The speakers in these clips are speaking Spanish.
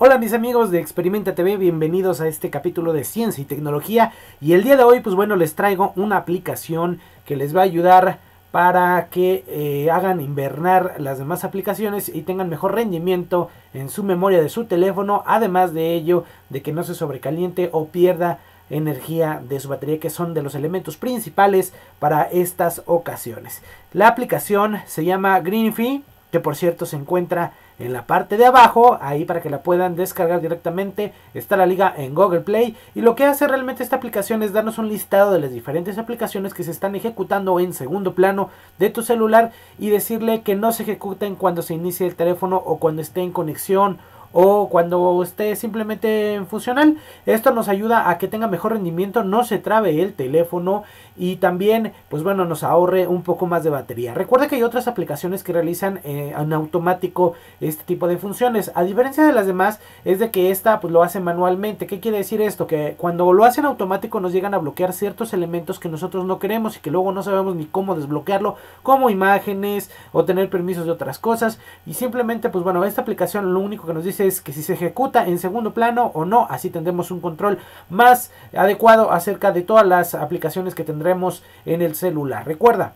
Hola mis amigos de Experimenta TV, bienvenidos a este capítulo de ciencia y tecnología y el día de hoy pues bueno les traigo una aplicación que les va a ayudar para que eh, hagan invernar las demás aplicaciones y tengan mejor rendimiento en su memoria de su teléfono, además de ello de que no se sobrecaliente o pierda energía de su batería que son de los elementos principales para estas ocasiones. La aplicación se llama Greenfee, que por cierto se encuentra en la parte de abajo, ahí para que la puedan descargar directamente, está la liga en Google Play. Y lo que hace realmente esta aplicación es darnos un listado de las diferentes aplicaciones que se están ejecutando en segundo plano de tu celular y decirle que no se ejecuten cuando se inicie el teléfono o cuando esté en conexión o cuando esté simplemente en funcional. Esto nos ayuda a que tenga mejor rendimiento, no se trabe el teléfono y también, pues bueno, nos ahorre un poco más de batería. Recuerda que hay otras aplicaciones que realizan eh, en automático este tipo de funciones. A diferencia de las demás, es de que esta pues lo hace manualmente. ¿Qué quiere decir esto? Que cuando lo hacen automático nos llegan a bloquear ciertos elementos que nosotros no queremos y que luego no sabemos ni cómo desbloquearlo, como imágenes o tener permisos de otras cosas. Y simplemente, pues bueno, esta aplicación lo único que nos dice es que si se ejecuta en segundo plano o no. Así tendremos un control más adecuado acerca de todas las aplicaciones que tendremos en el celular. Recuerda,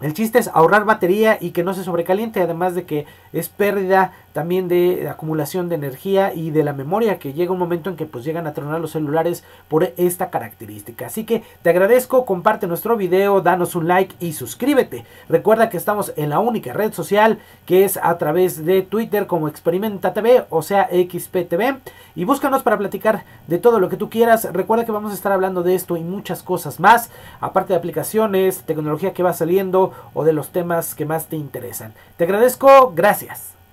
el chiste es ahorrar batería y que no se sobrecaliente, además de que es pérdida también de, acumulación de energía y de la memoria que llega un momento en que pues llegan a tronar los celulares por esta característica. Así que te agradezco, comparte nuestro video, danos un like y suscríbete. Recuerda que estamos en la única red social que es a través de Twitter como Experimenta TV, o sea XPTV. Y búscanos para platicar de todo lo que tú quieras. Recuerda que vamos a estar hablando de esto y muchas cosas más, aparte de aplicaciones, tecnología que va saliendo o de los temas que más te interesan. Te agradezco, gracias.